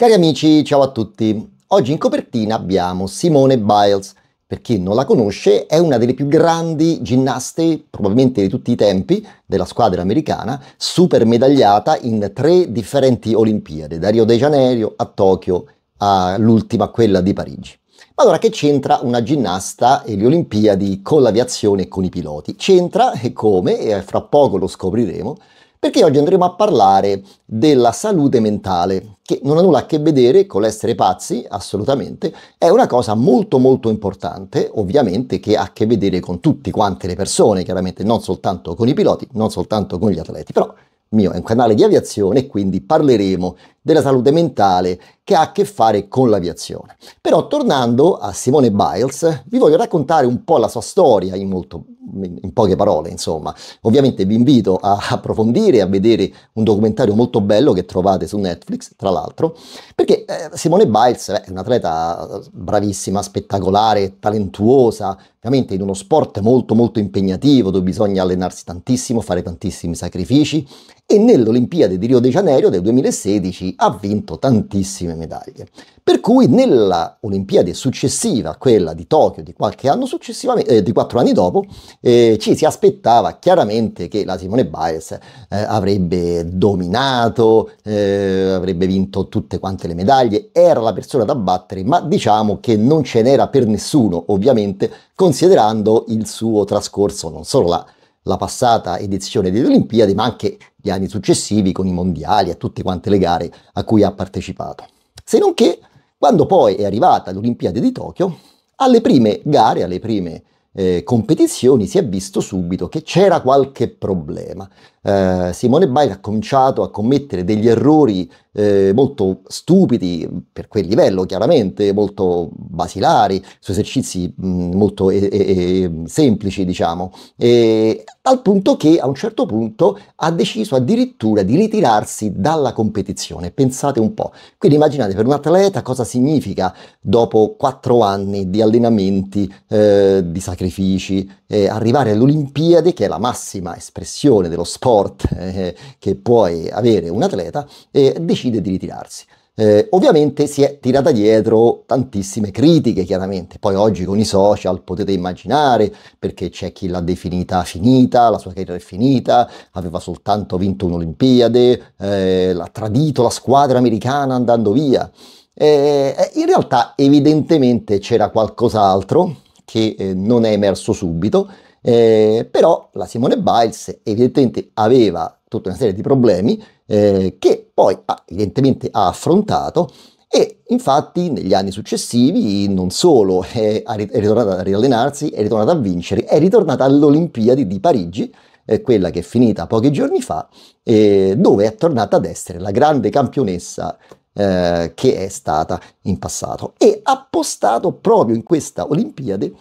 Cari amici, ciao a tutti. Oggi in copertina abbiamo Simone Biles. Per chi non la conosce, è una delle più grandi ginnaste, probabilmente di tutti i tempi, della squadra americana, super medagliata in tre differenti Olimpiadi, da Rio de Janeiro a Tokyo, all'ultima, quella di Parigi. Ma allora che c'entra una ginnasta e le Olimpiadi con l'aviazione e con i piloti? C'entra e come, e fra poco lo scopriremo, perché oggi andremo a parlare della salute mentale, che non ha nulla a che vedere con l'essere pazzi, assolutamente, è una cosa molto molto importante, ovviamente che ha a che vedere con tutte quante le persone, chiaramente non soltanto con i piloti, non soltanto con gli atleti, però mio è un canale di aviazione, quindi parleremo della salute mentale che ha a che fare con l'aviazione. Però tornando a Simone Biles, vi voglio raccontare un po' la sua storia in, molto, in poche parole, insomma. Ovviamente vi invito a approfondire, a vedere un documentario molto bello che trovate su Netflix, tra l'altro, perché eh, Simone Biles eh, è un'atleta eh, bravissima, spettacolare, talentuosa, ovviamente in uno sport molto molto impegnativo dove bisogna allenarsi tantissimo, fare tantissimi sacrifici e nell'Olimpiade di Rio de Janeiro del 2016 ha vinto tantissime medaglie. Per cui nella Olimpiade successiva, quella di Tokyo di qualche anno successivamente, eh, di quattro anni dopo, eh, ci si aspettava chiaramente che la Simone Biles eh, avrebbe dominato, eh, avrebbe vinto tutte quante le medaglie, era la persona da battere, ma diciamo che non ce n'era per nessuno, ovviamente, considerando il suo trascorso non solo là la passata edizione delle Olimpiadi, ma anche gli anni successivi con i mondiali e tutte quante le gare a cui ha partecipato. Se non che, quando poi è arrivata l'Olimpiade di Tokyo, alle prime gare, alle prime eh, competizioni si è visto subito che c'era qualche problema. Eh, Simone Baile ha cominciato a commettere degli errori eh, molto stupidi per quel livello chiaramente, molto basilari, su esercizi mh, molto e, e, semplici diciamo, e, al punto che a un certo punto ha deciso addirittura di ritirarsi dalla competizione, pensate un po', quindi immaginate per un atleta cosa significa dopo quattro anni di allenamenti, eh, di sacrifici, eh, arrivare all'Olimpiade, che è la massima espressione dello sport eh, che puoi avere un atleta e decidere decide di ritirarsi. Eh, ovviamente si è tirata dietro tantissime critiche, chiaramente. Poi oggi con i social potete immaginare perché c'è chi l'ha definita finita, la sua carriera è finita, aveva soltanto vinto un'Olimpiade, eh, l'ha tradito la squadra americana andando via. Eh, eh in realtà evidentemente c'era qualcos'altro che eh, non è emerso subito, eh, però la Simone Biles evidentemente aveva tutta una serie di problemi che poi ah, evidentemente ha affrontato e infatti negli anni successivi non solo è, è ritornata a riallenarsi, è ritornata a vincere, è ritornata alle di Parigi, eh, quella che è finita pochi giorni fa, eh, dove è tornata ad essere la grande campionessa eh, che è stata in passato. E ha postato proprio in questa Olimpiade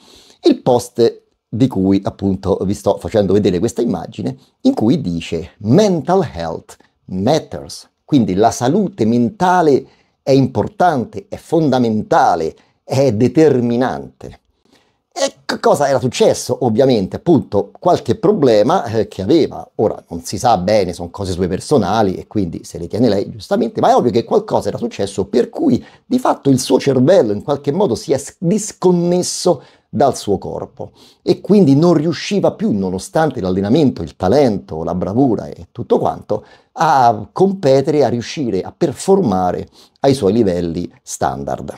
il post di cui appunto vi sto facendo vedere questa immagine, in cui dice Mental Health Matters. Quindi la salute mentale è importante, è fondamentale, è determinante. E cosa era successo? Ovviamente, appunto, qualche problema eh, che aveva. Ora, non si sa bene, sono cose sue personali e quindi se le tiene lei giustamente, ma è ovvio che qualcosa era successo per cui di fatto il suo cervello in qualche modo si è disconnesso dal suo corpo e quindi non riusciva più, nonostante l'allenamento, il talento, la bravura e tutto quanto, a competere, a riuscire a performare ai suoi livelli standard.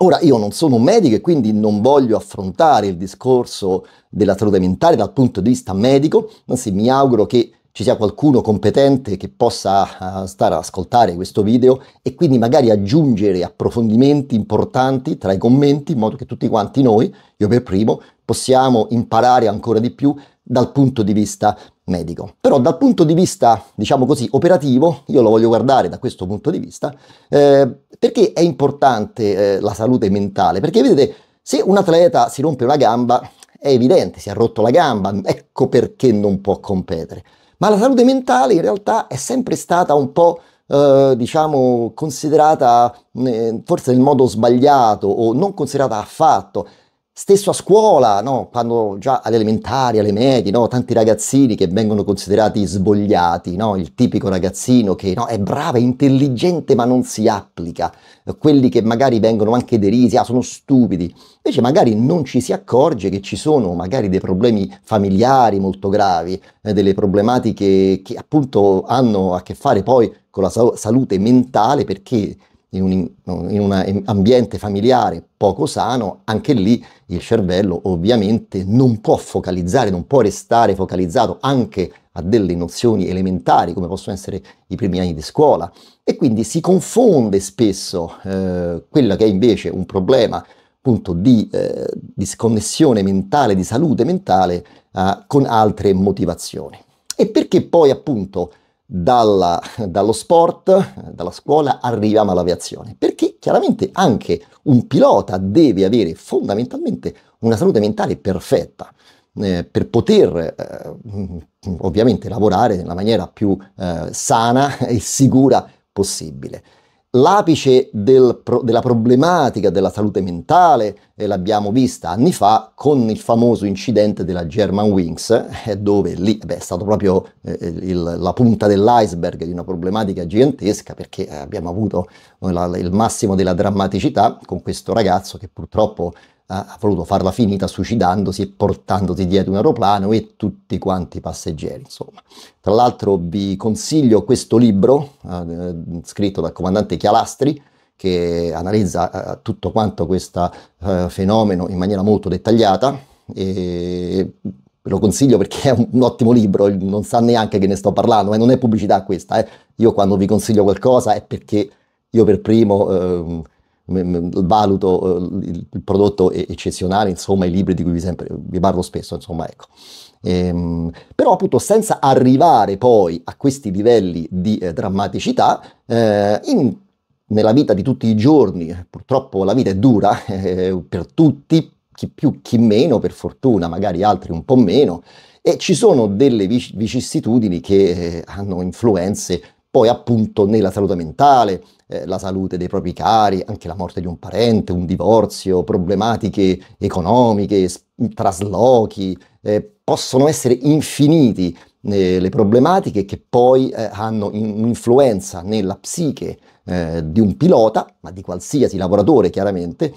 Ora io non sono un medico e quindi non voglio affrontare il discorso della salute mentale dal punto di vista medico, anzi mi auguro che ci sia qualcuno competente che possa eh, stare ad ascoltare questo video e quindi magari aggiungere approfondimenti importanti tra i commenti in modo che tutti quanti noi, io per primo, possiamo imparare ancora di più dal punto di vista medico. Però dal punto di vista, diciamo così, operativo, io lo voglio guardare da questo punto di vista, eh, perché è importante eh, la salute mentale? Perché vedete, se un atleta si rompe una gamba, è evidente, si è rotto la gamba, ecco perché non può competere. Ma la salute mentale in realtà è sempre stata un po' eh, diciamo considerata mm, eh, forse nel modo sbagliato o non considerata affatto. Stesso a scuola, no? quando già alle elementari, alle medie, no? tanti ragazzini che vengono considerati sbogliati, no? il tipico ragazzino che è bravo, è intelligente ma non si applica, quelli che magari vengono anche derisi, ah, sono stupidi, invece magari non ci si accorge che ci sono magari dei problemi familiari molto gravi, eh, delle problematiche che appunto hanno a che fare poi con la salute mentale perché in un, in un ambiente familiare poco sano, anche lì il cervello ovviamente non può focalizzare, non può restare focalizzato anche a delle nozioni elementari come possono essere i primi anni di scuola e quindi si confonde spesso eh, quella che è invece un problema appunto di eh, disconnessione mentale, di salute mentale eh, con altre motivazioni. E perché poi appunto dalla, dallo sport, dalla scuola, arriviamo all'aviazione, perché chiaramente anche un pilota deve avere fondamentalmente una salute mentale perfetta. Eh, per poter eh, ovviamente lavorare nella maniera più eh, sana e sicura possibile. L'apice del, della problematica della salute mentale eh, l'abbiamo vista anni fa con il famoso incidente della German Wings, eh, dove lì beh, è stata proprio eh, eh, il, la punta dell'iceberg di una problematica gigantesca perché eh, abbiamo avuto eh, la, il massimo della drammaticità con questo ragazzo che purtroppo ha voluto farla finita suicidandosi e portandosi dietro un aeroplano e tutti quanti i passeggeri. Insomma. Tra l'altro vi consiglio questo libro eh, scritto dal comandante Chialastri che analizza eh, tutto quanto questo eh, fenomeno in maniera molto dettagliata e lo consiglio perché è un, un, ottimo libro, non sa neanche che ne sto parlando, ma non è pubblicità questa. Eh. Io quando vi consiglio qualcosa è perché io per primo ehm, valuto eh, il prodotto eccezionale, insomma i libri di cui vi, sempre, vi parlo spesso, insomma ecco. Ehm, però appunto senza arrivare poi a questi livelli di eh, drammaticità, eh, in, nella vita di tutti i giorni, eh, purtroppo la vita è dura eh, per tutti, chi più chi meno, per fortuna, magari altri un po' meno, e ci sono delle vicissitudini che eh, hanno influenze poi appunto nella salute mentale, eh, la salute dei propri cari, anche la morte di un parente, un divorzio, problematiche economiche, traslochi, eh, possono essere infiniti eh, le problematiche che poi eh, hanno un'influenza nella psiche eh, di un pilota, ma di qualsiasi lavoratore chiaramente,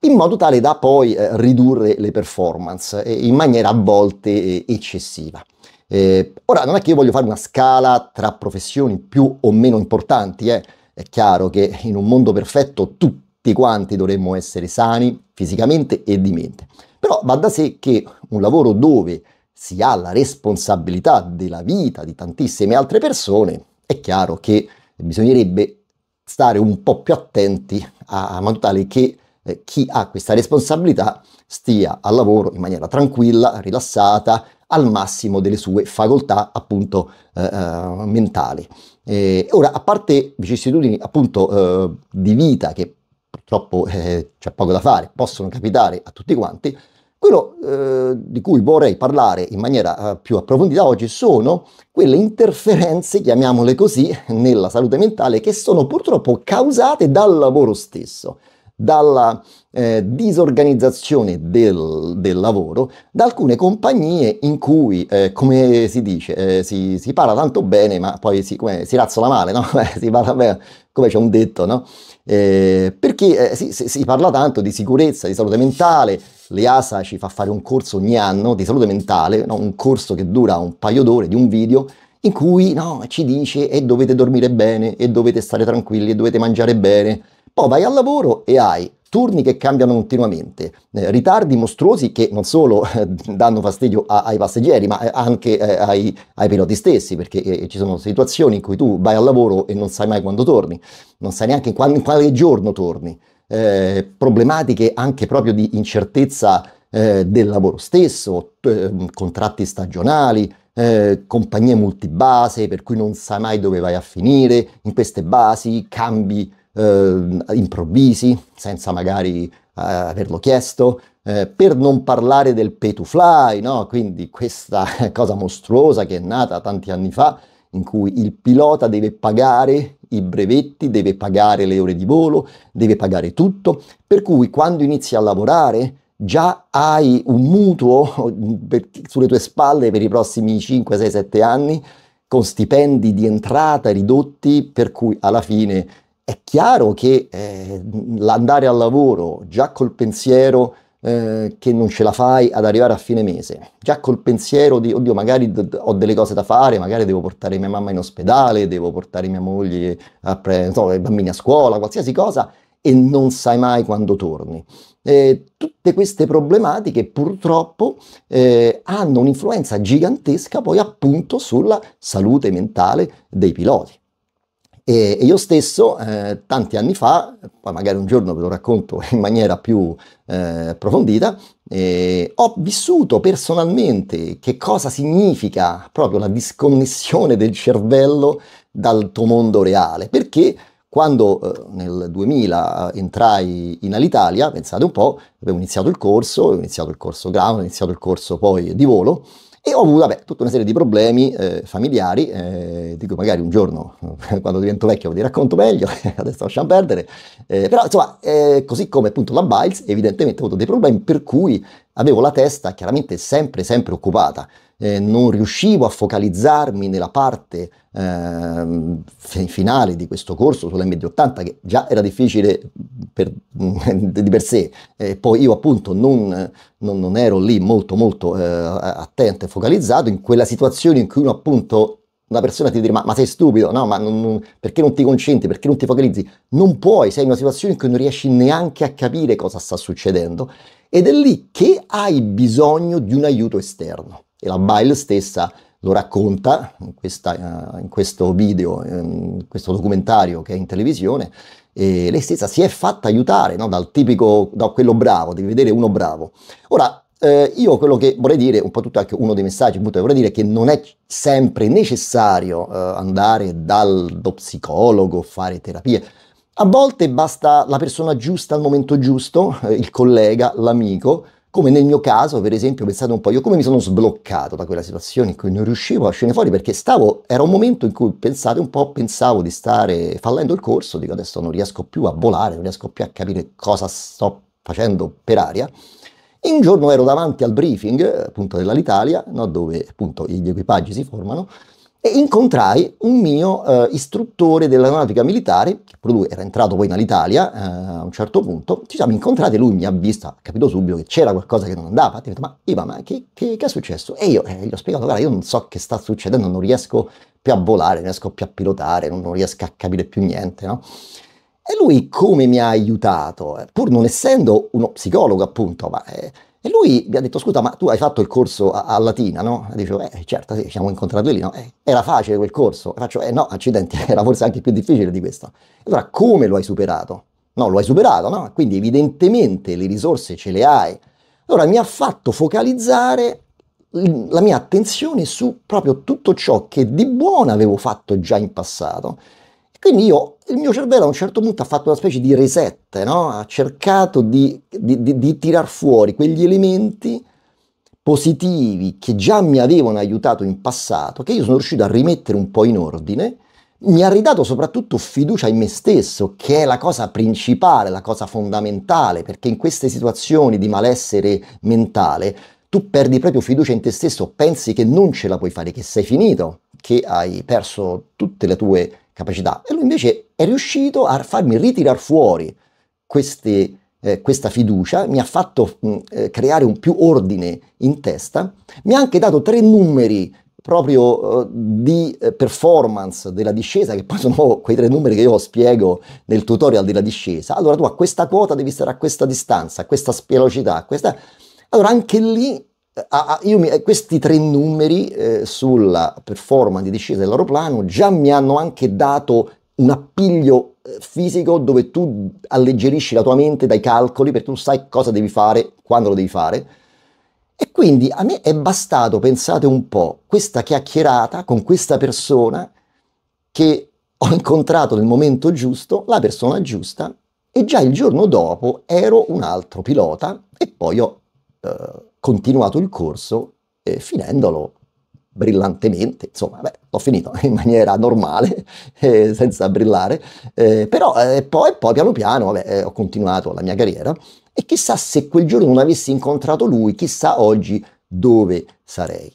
in modo tale da poi ridurre le performance in maniera a volte eccessiva. Eh, ora, non è che io voglio fare una scala tra professioni più o meno importanti, eh. È chiaro che in un mondo perfetto tutti quanti dovremmo essere sani fisicamente e di mente. Però va da sé che un lavoro dove si ha la responsabilità della vita di tantissime altre persone, è chiaro che bisognerebbe stare un po' più attenti a, a manutare che eh, chi ha questa responsabilità stia al lavoro in maniera tranquilla, rilassata, al massimo delle sue facoltà appunto eh, eh mentali. Eh, ora, a parte vicissitudini appunto eh, di vita che purtroppo eh, c'è poco da fare, possono capitare a tutti quanti, quello eh, di cui vorrei parlare in maniera più approfondita oggi sono quelle interferenze, chiamiamole così, nella salute mentale che sono purtroppo causate dal lavoro stesso dalla eh, disorganizzazione del, del, lavoro da alcune compagnie in cui, eh, come si dice, eh, si, si, parla tanto bene ma poi si, come, si razzola male, no? si parla bene, come c'è un detto, no? Eh, perché eh, si, si, parla tanto di sicurezza, di salute mentale, l'EASA ci fa fare un corso ogni anno di salute mentale, no? un corso che dura un paio d'ore di un video in cui no, ci dice e dovete dormire bene, e dovete stare tranquilli, e dovete mangiare bene, poi oh, vai al lavoro e hai turni che cambiano continuamente, eh, ritardi mostruosi che non solo eh, danno fastidio a, ai passeggeri, ma eh, anche eh, ai, ai, piloti stessi, perché eh, ci sono situazioni in cui tu vai al lavoro e non sai mai quando torni, non sai neanche in, quale, in quale giorno torni, eh, problematiche anche proprio di incertezza del lavoro stesso, ehm, contratti stagionali, eh, compagnie multibase per cui non sai mai dove vai a finire, in queste basi cambi eh, improvvisi, senza magari eh, averlo chiesto, eh, per non parlare del pay to fly, no? quindi questa cosa mostruosa che è nata tanti anni fa, in cui il pilota deve pagare i brevetti, deve pagare le ore di volo, deve pagare tutto, per cui quando inizi a lavorare già hai un mutuo mm, per, sulle tue spalle per i prossimi 5, 6, 7 anni, con stipendi di entrata ridotti, per cui alla fine è chiaro che eh, l'andare al lavoro già col pensiero eh, che non ce la fai ad arrivare a fine mese, già col pensiero di oddio magari d- ho delle cose da fare, magari devo portare mia mamma in ospedale, devo portare mia moglie, a pre- so, i bambini a scuola, qualsiasi cosa, e non sai mai quando torni. Eh, tutte queste problematiche purtroppo eh, hanno un'influenza gigantesca poi appunto sulla salute mentale dei piloti. E io stesso, eh, tanti anni fa, poi magari un giorno ve lo racconto in maniera più eh, approfondita, eh, ho vissuto personalmente che cosa significa proprio la disconnessione del cervello dal tuo mondo reale, perché quando eh, nel 2000 eh, entrai in Alitalia, pensate un po', avevo iniziato il corso, ho iniziato il corso ground, ho iniziato il corso poi di volo, e ho avuto vabbè, tutta una serie di problemi eh, familiari, eh, di magari un giorno, eh, quando divento vecchio, vi racconto meglio, adesso lasciamo perdere. Eh, però insomma, eh, così come appunto la Biles, evidentemente ho avuto dei problemi per cui avevo la testa chiaramente sempre, sempre occupata eh, non riuscivo a focalizzarmi nella parte eh, finale di questo corso sull'MD80 che già era difficile per, di per sé, eh, poi io appunto non, non, non, ero lì molto molto eh, attento e focalizzato in quella situazione in cui uno appunto una persona ti dirà ma, ma, sei stupido, no, ma non, non, perché non ti concentri, perché non ti focalizzi? Non puoi, sei in una situazione in cui non riesci neanche a capire cosa sta succedendo ed è lì che hai bisogno di un aiuto esterno e la Bile stessa lo racconta in, questa, eh, in, questo video, in questo documentario che è in televisione, e lei stessa si è fatta aiutare no? dal tipico, da quello bravo, devi vedere uno bravo. Ora, eh, io quello che vorrei dire, un po' tutto anche uno dei messaggi, appunto, vorrei dire che non è sempre necessario eh, andare dallo psicologo, fare terapie. A volte basta la persona giusta al momento giusto, eh, il collega, l'amico, come nel mio caso, per esempio, pensate un po', io come mi sono sbloccato da quella situazione in cui non riuscivo a uscire fuori perché stavo, era un momento in cui pensate un po', pensavo di stare fallendo il corso, dico adesso non riesco più a volare, non riesco più a capire cosa sto facendo per aria. E un giorno ero davanti al briefing appunto dell'Alitalia, no, dove appunto gli equipaggi si formano, e incontrai un mio eh, istruttore dell'aeronautica militare, proprio lui era entrato poi in eh, a un certo punto, ci siamo incontrati e lui mi ha visto, ha capito subito che c'era qualcosa che non andava, ti ho detto ma Iva ma che, che, che, è successo? E io eh, gli ho spiegato guarda io non so che sta succedendo, non riesco più a volare, non riesco più a pilotare, non, non riesco a capire più niente, no? E lui come mi ha aiutato, pur non essendo uno psicologo appunto, ma eh, e lui mi ha detto, scusa, ma tu hai fatto il corso a, a Latina, no? E dicevo, eh, certo, sì, ci siamo incontrati lì, no? Eh, era facile quel corso. E faccio, eh no, accidenti, era forse anche più difficile di questo. Allora, come lo hai superato? No, lo hai superato, no? Quindi evidentemente le risorse ce le hai. Allora mi ha fatto focalizzare la mia attenzione su proprio tutto ciò che di buono avevo fatto già in passato. Quindi io il mio cervello a un certo punto ha fatto una specie di reset, no? ha cercato di, di, di, di tirar fuori quegli elementi positivi che già mi avevano aiutato in passato, che io sono riuscito a rimettere un po' in ordine, mi ha ridato soprattutto fiducia in me stesso, che è la cosa principale, la cosa fondamentale, perché in queste situazioni di malessere mentale tu perdi proprio fiducia in te stesso, pensi che non ce la puoi fare, che sei finito, che hai perso tutte le tue capacità. E lui invece è riuscito a farmi ritirare fuori queste, eh, questa fiducia, mi ha fatto mh, mm, eh, creare un più ordine in testa, mi ha anche dato tre numeri proprio eh, di eh, performance della discesa, che poi sono quei tre numeri che io spiego nel tutorial della discesa. Allora tu a questa quota devi stare a questa distanza, a questa velocità, a questa... Allora anche lì a, a, mi, eh, questi tre numeri eh, sulla performance di discesa dell'aeroplano già mi hanno anche dato un appiglio eh, fisico dove tu alleggerisci la tua mente dai calcoli perché tu sai cosa devi fare, quando lo devi fare. E quindi a me è bastato, pensate un po', questa chiacchierata con questa persona che ho incontrato nel momento giusto, la persona giusta, e già il giorno dopo ero un altro pilota e poi ho eh, continuato il corso eh, finendolo brillantemente, insomma, beh, l'ho finito in maniera normale, eh, senza brillare, eh, però eh, poi, poi, piano piano vabbè, eh, ho continuato la mia carriera e chissà se quel giorno non avessi incontrato lui, chissà oggi dove sarei.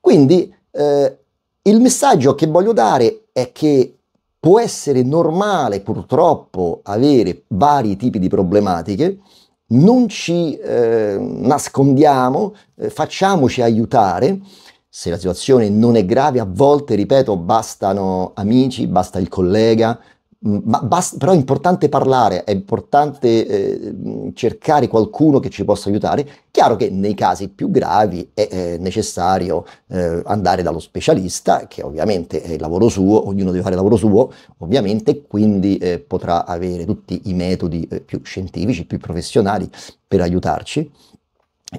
Quindi eh, il messaggio che voglio dare è che può essere normale purtroppo avere vari tipi di problematiche, non ci eh, nascondiamo, eh, facciamoci aiutare. Se la situazione non è grave, a volte, ripeto, bastano amici, basta il collega, Mm, ma basta, però è importante parlare, è importante eh, cercare qualcuno che ci possa aiutare. Chiaro che nei casi più gravi è, è necessario eh, andare dallo specialista, che ovviamente è il lavoro suo, ognuno deve fare il lavoro suo, ovviamente, quindi eh, potrà avere tutti i metodi eh, più scientifici, più professionali per aiutarci.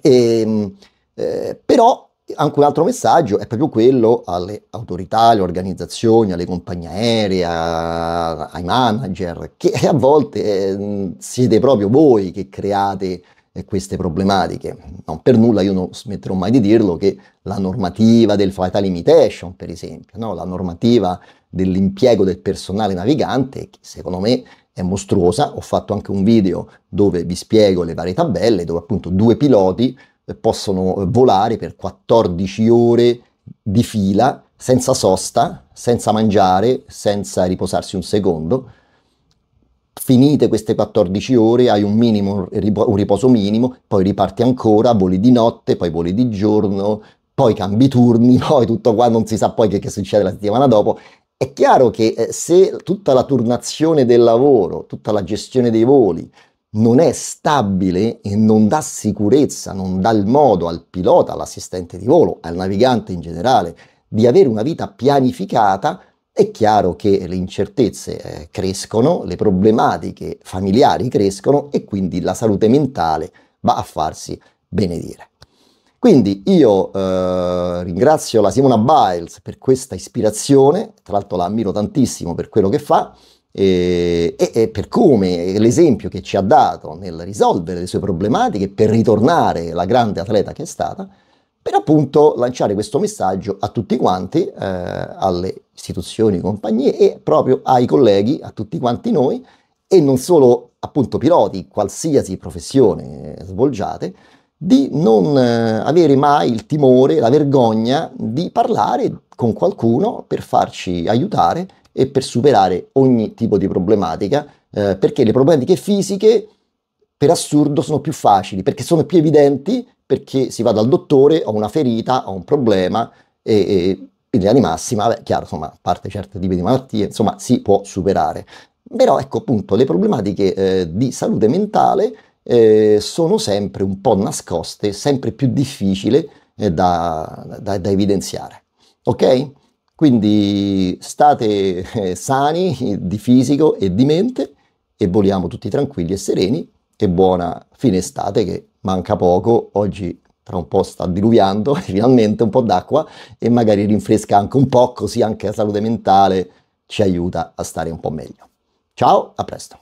E, ehm, eh, però anche un altro messaggio è proprio quello alle autorità, alle organizzazioni, alle compagnie aeree, ai manager, che a volte ehm, siete proprio voi che create eh, queste problematiche. Non per nulla io non smetterò mai di dirlo che la normativa del flight limitation, per esempio, no? la normativa dell'impiego del personale navigante, che secondo me è mostruosa, ho fatto anche un video dove vi spiego le varie tabelle, dove appunto due piloti possono volare per 14 ore di fila, senza sosta, senza mangiare, senza riposarsi un secondo. Finite queste 14 ore, hai un, minimo, un riposo minimo, poi riparti ancora, voli di notte, poi voli di giorno, poi cambi turni, poi tutto qua, non si sa poi che, che succede la settimana dopo. È chiaro che eh, se tutta la turnazione del lavoro, tutta la gestione dei voli, non è stabile e non dà sicurezza, non dà il modo al pilota, all'assistente di volo, al navigante in generale, di avere una vita pianificata, è chiaro che le incertezze eh, crescono, le problematiche familiari crescono e quindi la salute mentale va a farsi benedire. Quindi io eh, ringrazio la Simona Biles per questa ispirazione, tra l'altro la ammiro tantissimo per quello che fa, eh, e, e, per come l'esempio che ci ha dato nel risolvere le sue problematiche, per ritornare la grande atleta che è stata, per appunto lanciare questo messaggio a tutti quanti, eh, alle istituzioni, compagnie e proprio ai colleghi, a tutti quanti noi, e non solo appunto piloti, qualsiasi professione svolgiate, di non eh, avere mai il timore, la vergogna di parlare con qualcuno per farci aiutare e per superare ogni tipo di problematica, eh, perché le problematiche fisiche per assurdo sono più facili, perché sono più evidenti, perché si va dal dottore, ho una ferita, ho un problema e, e in linea di massima, beh, chiaro, insomma, a parte certi tipi di malattie, insomma, si può superare. Però ecco appunto le problematiche eh, di salute mentale eh, sono sempre un po' nascoste, sempre più difficili eh, da, da, da evidenziare. Ok? Quindi state eh, sani di fisico e di mente e voliamo tutti tranquilli e sereni e buona fine estate che manca poco, oggi tra un po' sta diluviando finalmente un po' d'acqua e magari rinfresca anche un po' così anche la salute mentale ci aiuta a stare un po' meglio. Ciao, a presto!